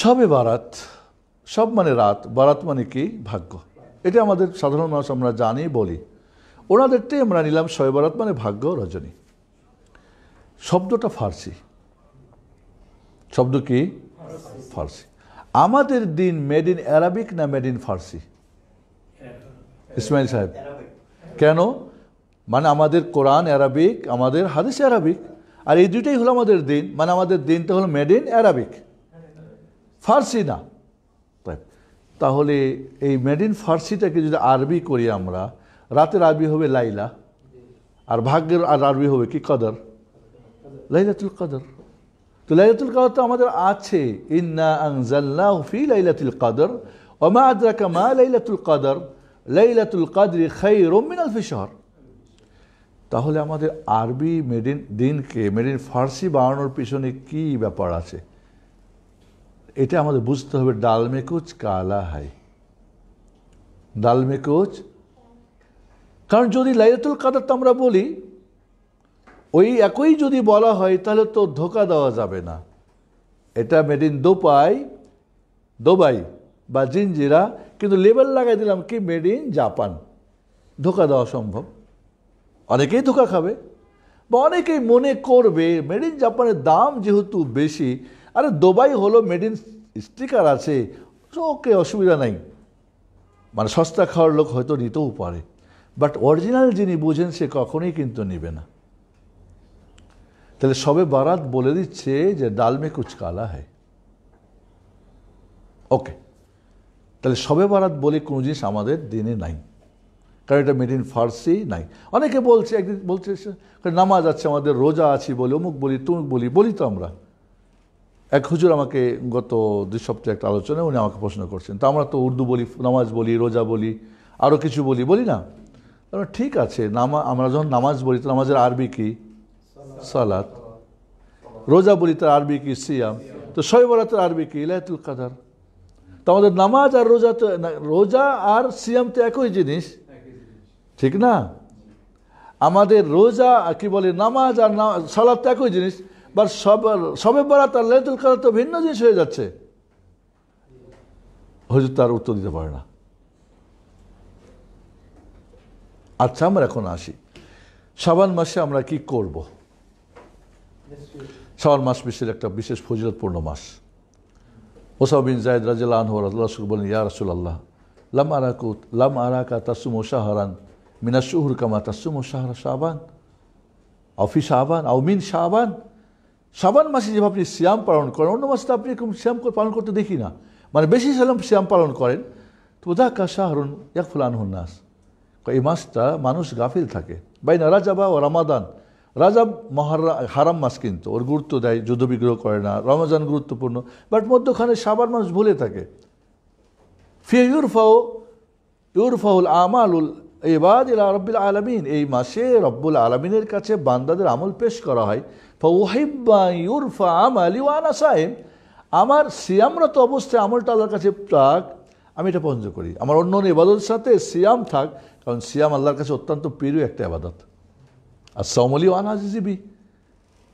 সবে বারাত সব মানে রাত বারাত মানে কি ভাগ্য এটা আমাদের সাধারণ মানুষ আমরা জানি বলি ওনাদেরটাই আমরা নিলাম সবে বারাত মানে ভাগ্য রজনী শব্দটা ফার্সি শব্দ কি ফার্সি আমাদের দিন মেড ইন অ্যারাবিক না made in Farsi Ismail Sahib কেন মানে আমাদের কোরআন অ্যারাবিক আমাদের হাদিস অ্যারাবিক আর এই দুইটাই হলো আমাদের দিন মানে আমাদের দিনটা হলো মেড ইন অ্যারাবিক ফার্সি না তাহলে এই মেড ইন ফার্সিটাকে যদি আরবি করি আমরা রাতের আরবি হবে লাইলা আর ভাগ্যের আর আরবি হবে কি কদর লাইলাতুল কদর তো লাইলাতুল কদর তো আমাদের আছে ইন্না আংজাল্লাহ ফি লাইলাতুল কদর ওমা আদ্রাকা মা লাইলাতুল কদর লাইলাতুল কদরি খাই রমিন আলফি শহর তাহলে আমাদের আরবি মেড ইন দিনকে মেড ইন ফার্সি বানানোর পিছনে কি ব্যাপার আছে এটা আমাদের বুঝতে হবে ডালমেকুচ কালা হাই ডালমেকুচ কারণ যদি লাইতুল কাদার তো আমরা বলি ওই একই যদি বলা হয় তাহলে তো ধোকা দেওয়া যাবে না এটা মেড ইন দোপাই দোবাই বা জিনজিরা কিন্তু লেবেল লাগাই দিলাম কি মেড ইন জাপান ধোকা দেওয়া সম্ভব অনেকেই ধোকা খাবে বা অনেকেই মনে করবে মেড ইন জাপানের দাম যেহেতু বেশি আরে দুবাই হলো মেড ইন স্টিকার আছে ওকে অসুবিধা নাই মানে সস্তা খাওয়ার লোক হয়তো নিতেও পারে বাট অরিজিনাল যিনি বোঝেন সে কখনোই কিন্তু নেবে না তাহলে সবে বারাত বলে দিচ্ছে যে ডালমে কুচ কালা হয় ওকে তাহলে সবে বারাত বলে কোনো জিনিস আমাদের দিনে নাই কারণ এটা মেড ইন ফার্সি নাই অনেকে বলছে একদিন বলছে নামাজ আছে আমাদের রোজা আছি বলে অমুক বলি তুমুক বলি বলি তো আমরা এক হুজুর আমাকে গত দুই সপ্তাহে একটা আলোচনায় উনি আমাকে প্রশ্ন করছেন তো আমরা তো উর্দু বলি নামাজ বলি রোজা বলি আরও কিছু বলি বলি না ঠিক আছে নামা আমরা যখন নামাজ বলি তো নামাজের আরবি কি সালাত রোজা বলি তার আরবি কি সিয়াম তো শৈবরাতের আরবি কি ইলায়াতুল কাদার তো আমাদের নামাজ আর রোজা তো রোজা আর সিয়াম তো একই জিনিস ঠিক না আমাদের রোজা কি বলে নামাজ আর সালাদ তো একই জিনিস বা সব সবে বরাত আর লাইতুল কালার তো ভিন্ন জিনিস হয়ে যাচ্ছে হজুর তার উত্তর দিতে পারে না আচ্ছা আমরা এখন আসি সাবান মাসে আমরা কি করব সাবান মাস বিশ্বের একটা বিশেষ ফজিলতপূর্ণ মাস ওসা বিন জায়দ রাজিল আনহর আল্লাহ সুর বলেন ইয়া রসুল্লাহ লাম আরাকুত লাম আরাকা তাসুম ও শাহরান মিনা শুহুর কামা তাসুম ও শাহরা শাহবান অফিস শাহবান আউমিন শাহবান সাবান মাসে যেভাবে আপনি শ্যাম পালন করেন অন্য মাসে তো আপনি এরকম শ্যাম পালন করতে দেখি না মানে বেশি সালাম শ্যাম পালন করেন তো উদা কাশা হরুন ইয়াকফুল আনহুন নাস এই মাসটা মানুষ গাফিল থাকে বাই না রাজা বা ও রামাদান রাজা মহারা হারাম মাস কিন্তু ওর গুরুত্ব দেয় যুদ্ধবিগ্রহ করে না রমজান গুরুত্বপূর্ণ বাট মধ্যখানে সাবান মানুষ ভুলে থাকে ফিয়ে ইউরফাও ইউরফাউল আমালুল এবাদ ইলা রব্বুল আলমিন এই মাসে রব্বুল আলমিনের কাছে বান্দাদের আমল পেশ করা হয় ফাউহিব্বা ইউরফা আলি ওয়ানা সাহেব আমার সিয়ামরত অবস্থায় আমলটা আল্লাহর কাছে থাক আমি এটা পছন্দ করি আমার অন্য অন্য ইবাদতের সাথে সিয়াম থাক কারণ সিয়াম আল্লাহর কাছে অত্যন্ত প্রিয় একটা আবাদত আর সাউমলি ওয়ান হাজিজিবি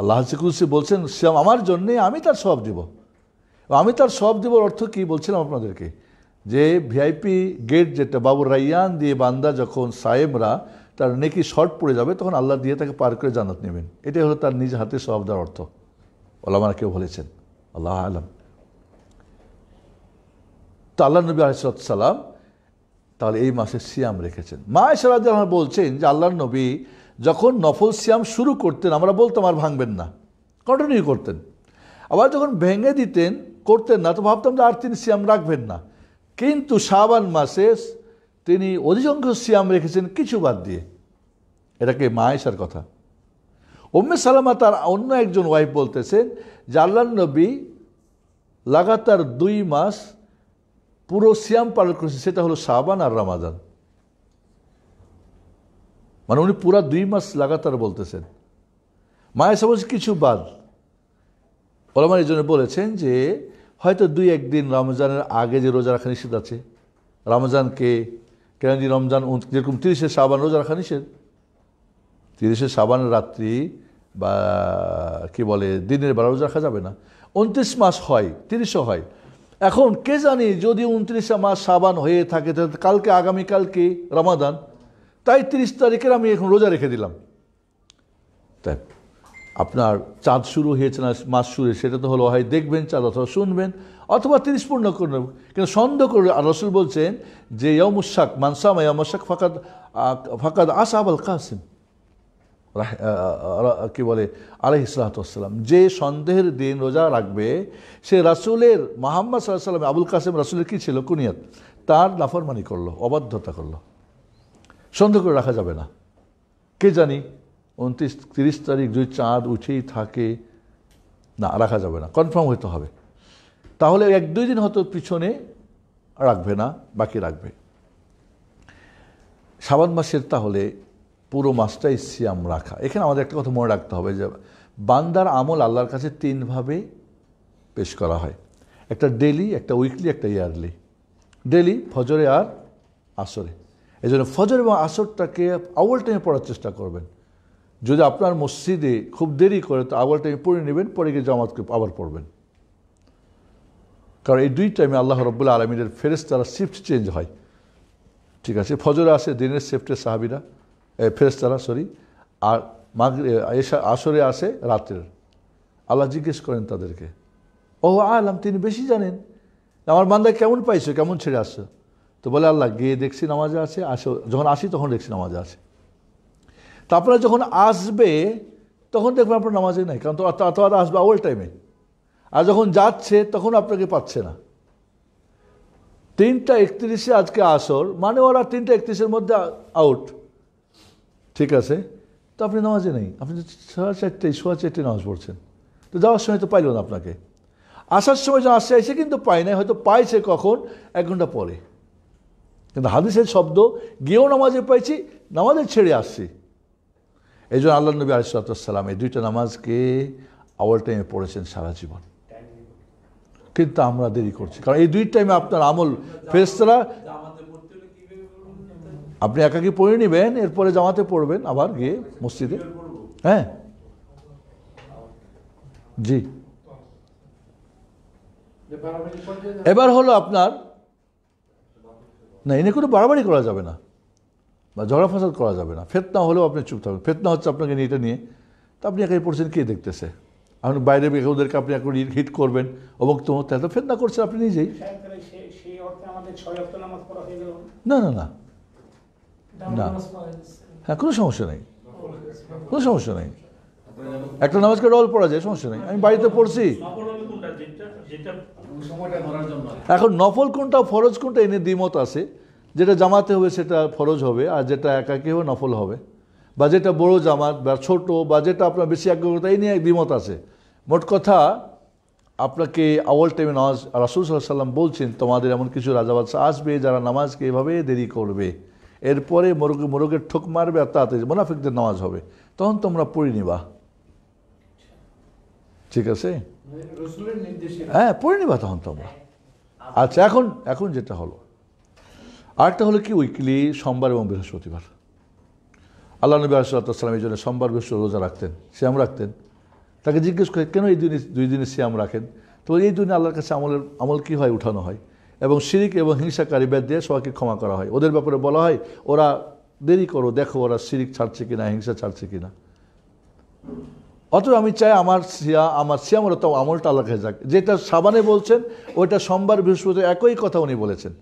আল্লাহ হাজিকুসি বলছেন সিয়াম আমার জন্যে আমি তার সব দিব আমি তার সব দিব অর্থ কি বলছিলাম আপনাদেরকে যে ভিআইপি গেট যেটা বাবু রাইয়ান দিয়ে বান্দা যখন সায়েবরা তার নেকি শর্ট পড়ে যাবে তখন আল্লাহ দিয়ে তাকে পার করে জানাত নেবেন এটাই হলো তার নিজ হাতে সব দেওয়ার অর্থ ওলামারা কেউ বলেছেন আল্লাহ আলম তো আল্লাহ নবী আলিসাল্লাম তাহলে এই মাসে সিয়াম রেখেছেন মা ইসরাজ বলছেন যে আল্লাহ নবী যখন নফল সিয়াম শুরু করতেন আমরা বলতাম আর ভাঙবেন না কন্টিনিউ করতেন আবার যখন ভেঙে দিতেন করতেন না তো ভাবতাম যে আর তিনি সিয়াম রাখবেন না কিন্তু শাবান মাসে তিনি অধিকাংশ সিয়াম রেখেছেন কিছু বাদ দিয়ে এটাকে মায়েশার কথা উম্মে সালামা তার অন্য একজন ওয়াইফ বলতেছেন যে আল্লাহ নবী লাগাতার দুই মাস পুরো সিয়াম পালন করেছেন সেটা হলো শাবান আর রামাদান মানে উনি পুরা দুই মাস লাগাতার বলতেছেন মায়েশা বলছে কিছু বাদ ওলামার এই জন্য বলেছেন যে হয়তো দুই একদিন রমজানের আগে যে রোজা রাখা নিষেধ আছে রমজানকে কেন যে রমজান যেরকম তিরিশে সাবান রোজা রাখা নিষেধ তিরিশে সাবান রাত্রি বা কি বলে দিনের বেলা রোজা রাখা যাবে না উনত্রিশ মাস হয় তিরিশও হয় এখন কে জানি যদি উনত্রিশে মাস সাবান হয়ে থাকে তাহলে কালকে আগামীকালকে রমাদান তাই তিরিশ তারিখের আমি এখন রোজা রেখে দিলাম তাই আপনার চাঁদ শুরু হয়েছে না মাস শুরু সেটা তো হলো হয় দেখবেন চাঁদ অথবা শুনবেন অথবা তিরিশ পূর্ণ করবেন কিন্তু সন্দেহ করবে আর রসুল বলছেন যে ইয়মুশাক মানসামা ইয়মুশাক ফাকাদ ফাকাদ আসাব আবাল কাসিম কি বলে আলহ ইসলাতাম যে সন্দেহের দিন রোজা রাখবে সে রাসুলের মোহাম্মদ সাল্লাহ সাল্লাম আবুল কাসেম রাসুলের কী ছিল কুনিয়াত তার নাফরমানি করলো অবাধ্যতা করলো সন্দেহ করে রাখা যাবে না কে জানি উনত্রিশ তিরিশ তারিখ যদি চাঁদ উঠেই থাকে না রাখা যাবে না কনফার্ম হতে হবে তাহলে এক দুই দিন হয়তো পিছনে রাখবে না বাকি রাখবে শ্রাবণ মাসের তাহলে পুরো মাসটাই সিয়াম রাখা এখানে আমাদের একটা কথা মনে রাখতে হবে যে বান্দার আমল আল্লাহর কাছে তিনভাবে পেশ করা হয় একটা ডেলি একটা উইকলি একটা ইয়ারলি ডেলি ফজরে আর আসরে এই জন্য ফজর এবং আসরটাকে আউল টাইমে পড়ার চেষ্টা করবেন যদি আপনার মসজিদে খুব দেরি করে তো আবার টাইমে পড়ে নেবেন পরে গিয়ে জামাতকে আবার পড়বেন কারণ এই দুই টাইমে আল্লাহ রব্বুল্লা আলমিনের ফেরেস তারা শিফট চেঞ্জ হয় ঠিক আছে ফজরে আসে দিনের শিফটে সাহাবিরা ফেরেস তারা সরি আর মাগরে এসা আসরে আসে রাতের আল্লাহ জিজ্ঞেস করেন তাদেরকে ও আলাম তিনি বেশি জানেন আমার বান্দা কেমন পাইছো কেমন ছেড়ে আসছো তো বলে আল্লাহ গিয়ে দেখছি নামাজে আছে আসো যখন আসি তখন দেখছি নামাজে আছে তারপরে আপনারা যখন আসবে তখন দেখবেন আপনার নামাজে নেই কারণ তো আর আসবে আওয়াল টাইমে আর যখন যাচ্ছে তখন আপনাকে পাচ্ছে না তিনটা একত্রিশে আজকে আসর মানে ওরা তিনটা একত্রিশের মধ্যে আউট ঠিক আছে তো আপনি নামাজে নেই আপনি তো সাড়ে চারটে সোয়া চারটে নামাজ পড়ছেন তো যাওয়ার সময় তো পাইল না আপনাকে আসার সময় যখন আসছে এসে কিন্তু পায় নাই হয়তো পাইছে কখন এক ঘন্টা পরে কিন্তু হাদিসের শব্দ গিয়েও নামাজে পাইছি নামাজে ছেড়ে আসছি এই জন্য আল্লাহ নবী আলিসাল্লাম এই দুইটা নামাজকে আওয়াল টাইমে পড়েছেন সারা জীবন কিন্তু আমরা দেরি করছি কারণ এই দুই টাইমে আপনার আমল ফেরেস্তারা আপনি একাকি পড়ে নেবেন এরপরে জামাতে পড়বেন আবার গিয়ে মসজিদে হ্যাঁ জি এবার হলো আপনার না এনে কোনো বাড়াবাড়ি করা যাবে না বা জড়াফাসাদ করা যাবে না ফেতনা হলেও আপনি চুপ থাকবেন ফেতনা হচ্ছে আপনাকে নিয়ে এটা নিয়ে তা আপনি একাই পড়ছেন কে দেখতেছে আপনি বাইরে ওদেরকে আপনি এখন হিট করবেন অবক্ত হতে তো ফেতনা করছেন আপনি নিজেই না না না না হ্যাঁ কোনো সমস্যা নেই কোনো সমস্যা নেই একটা নামাজকে রল পড়া যায় সমস্যা নেই আমি বাড়িতে পড়ছি এখন নফল কোনটা ফরজ কোনটা এনে দ্বিমত আছে যেটা জামাতে হবে সেটা ফরজ হবে আর যেটা একাকে হবে নফল হবে বা যেটা বড়ো জামাত বা ছোটো বা যেটা আপনার বেশি আগ্রহতা এই নিয়ে এক দ্বিমত আছে মোট কথা আপনাকে আওয়াল টাইমে নামাজ রাসুল সাল্লাম বলছেন তোমাদের এমন কিছু রাজাবাদশা আসবে যারা নামাজকে এভাবে দেরি করবে এরপরে মোরগ মোরগের ঠোক মারবে আর তাতে মোনাফিকদের নামাজ হবে তখন তোমরা পড়ে নিবা ঠিক আছে মানে হ্যাঁ পড়ে নিবা তখন তোমরা আচ্ছা এখন এখন যেটা হলো আরেকটা হলো কি উইকলি সোমবার এবং বৃহস্পতিবার আল্লাহ নবী আসলাতাম এই জন্য সোমবার বৃহস্পতি রোজা রাখতেন শ্যাম রাখতেন তাকে জিজ্ঞেস করে কেন এই দুই দুই দিনে শ্যাম রাখেন তো এই দুই আল্লাহর কাছে আমলের আমল কী হয় উঠানো হয় এবং শিরিক এবং হিংসাকারী ব্যাধ দিয়ে সবাইকে ক্ষমা করা হয় ওদের ব্যাপারে বলা হয় ওরা দেরি করো দেখো ওরা শিরিক ছাড়ছে কিনা হিংসা ছাড়ছে কিনা অথবা আমি চাই আমার সিয়া আমার সিয়ামরত আমলটা আল্লাহ যাক যেটা সাবানে বলছেন ওইটা সোমবার বৃহস্পতি একই কথা উনি বলেছেন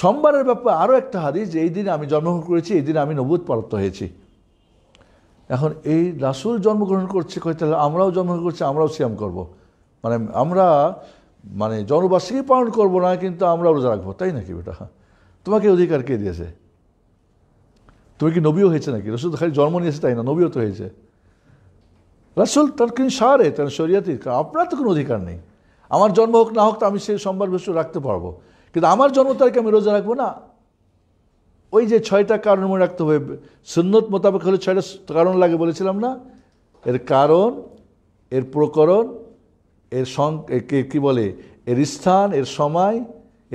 সোমবারের ব্যাপারে আরও একটা হাদিস যে এই দিনে আমি জন্মগ্রহণ করেছি এই দিনে আমি নবুদ প্রাপ্ত হয়েছি এখন এই রাসুল জন্মগ্রহণ করছে কয় তাহলে আমরাও জন্মগ্রহণ করছি আমরাও সিয়াম করব। মানে আমরা মানে জন্মবার্ষিকী পালন করব না কিন্তু আমরাও রোজা রাখবো তাই নাকি বেটা তোমাকে অধিকার কে দিয়েছে তুমি কি নবীও হয়েছে নাকি রসুল খালি জন্ম নিয়েছে তাই না নবীও তো হয়েছে রাসুল তার কিন্তু সারে তার শরিয়াতির আপনার তো কোনো অধিকার নেই আমার জন্ম হোক না হোক তো আমি সেই সোমবার বস্তু রাখতে পারবো কিন্তু আমার জন্মতারিখে আমি রোজা রাখবো না ওই যে ছয়টা কারণ মনে রাখতে হবে সুন্নত মোতাবেক হলে ছয়টা কারণ লাগে বলেছিলাম না এর কারণ এর প্রকরণ এর সং কী বলে এর স্থান এর সময়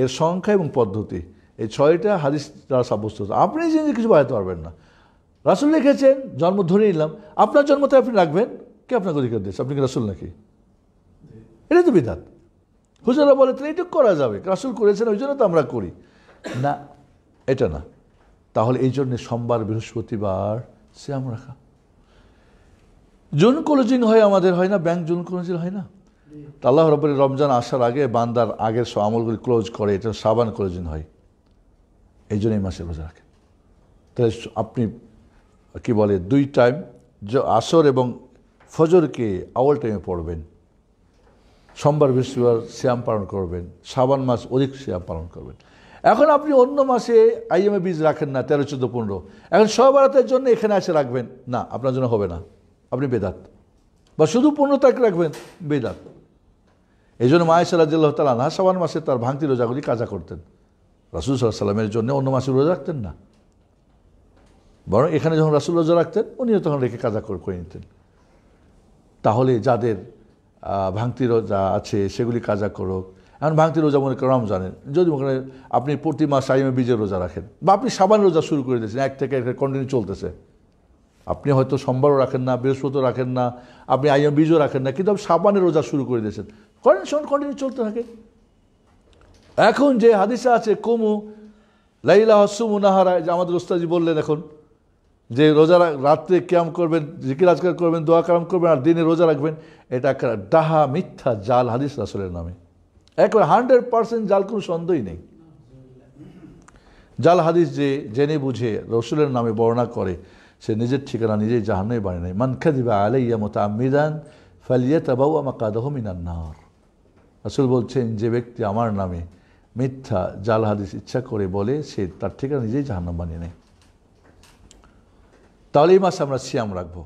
এর সংখ্যা এবং পদ্ধতি এই ছয়টা হাদিস তারা সাব্যস্ত আপনি যে কিছু বাড়াতে পারবেন না রাসুল লিখেছেন জন্ম ধরে নিলাম আপনার জন্মতে আপনি রাখবেন কে আপনাকে অধিকার দিয়েছে আপনি কি রাসুল নাকি এটাই তো বিধাত হুজুরা বলে তাহলে এটুক করা যাবে রাসুল করেছেন ওই জন্য তো আমরা করি না এটা না তাহলে এই জন্যে সোমবার বৃহস্পতিবার শ্যাম রাখা জুন ক্লোজিং হয় আমাদের হয় না ব্যাংক জুন ক্লোজিং হয় না তা আল্লাহ রবের রমজান আসার আগে বান্দার আগের সব আমলগুলি ক্লোজ করে এটা সাবান ক্লোজিং হয় এই জন্য এই মাসে রোজা রাখে তাহলে আপনি কি বলে দুই টাইম আসর এবং ফজরকে আওয়াল টাইমে পড়বেন সোমবার বৃহস্পতিবার শ্যাম পালন করবেন শ্রাবণ মাস অধিক শ্যাম পালন করবেন এখন আপনি অন্য মাসে আইএমএ বীজ রাখেন না তেরো চোদ্দো পনেরো এখন সবারাতের জন্য এখানে আসে রাখবেন না আপনার জন্য হবে না আপনি বেদাত বা শুধু পনেরো তারিখ রাখবেন বেদাত এই জন্য মায়েশা জিল্লাহ তালা না সাবান মাসে তার ভাঙতি রোজাগুলি কাজা করতেন রাসুল সাল্লাহ সাল্লামের জন্য অন্য মাসে রোজা রাখতেন না বরং এখানে যখন রাসুল রোজা রাখতেন উনিও তখন রেখে কাজা করে নিতেন তাহলে যাদের ভাঙতি রোজা আছে সেগুলি কাজা করুক এখন ভাঙতি রোজা মনে করেন রমজানের যদি মনে আপনি প্রতি মাস আইমে বীজের রোজা রাখেন বা আপনি সাবান রোজা শুরু করে দিয়েছেন এক থেকে এক কন্টিনিউ চলতেছে আপনি হয়তো সোমবারও রাখেন না বৃহস্পতিও রাখেন না আপনি আইএম বীজও রাখেন না কিন্তু আপনি সাবানের রোজা শুরু করে দিয়েছেন করেন সেখানে কন্টিনিউ চলতে থাকে এখন যে হাদিসা আছে কমু লাইলা হসুমু নাহারা যে আমাদের ওস্তাজি বললেন এখন যে রোজা রাত্রে ক্যাম করবেন জিকির আজকার করবেন দোয়া কালাম করবেন আর দিনে রোজা রাখবেন এটা একটা ডাহা মিথ্যা জাল হাদিস রাসুলের নামে একবার হান্ড্রেড পার্সেন্ট জাল কোনো সন্দেহই নেই জাল হাদিস যে জেনে বুঝে রসুলের নামে বর্ণনা করে সে নিজের ঠিকানা নিজেই জাহান্নই বানে নেই মানখা দিবা আলাইয়া মতো আমিদান ফালিয়া তাবাউ আমা কাদাহ নার আসল বলছেন যে ব্যক্তি আমার নামে মিথ্যা জাল হাদিস ইচ্ছা করে বলে সে তার ঠিকানা নিজেই জাহান্ন বানিয়ে নেয় তাহলে এই মাসে আমরা সিয়াম রাখবো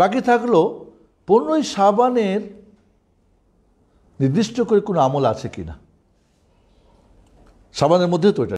বাকি থাকলো পনেরোই সাবানের নির্দিষ্ট করে কোনো আমল আছে কি না সাবানের মধ্যে তো এটা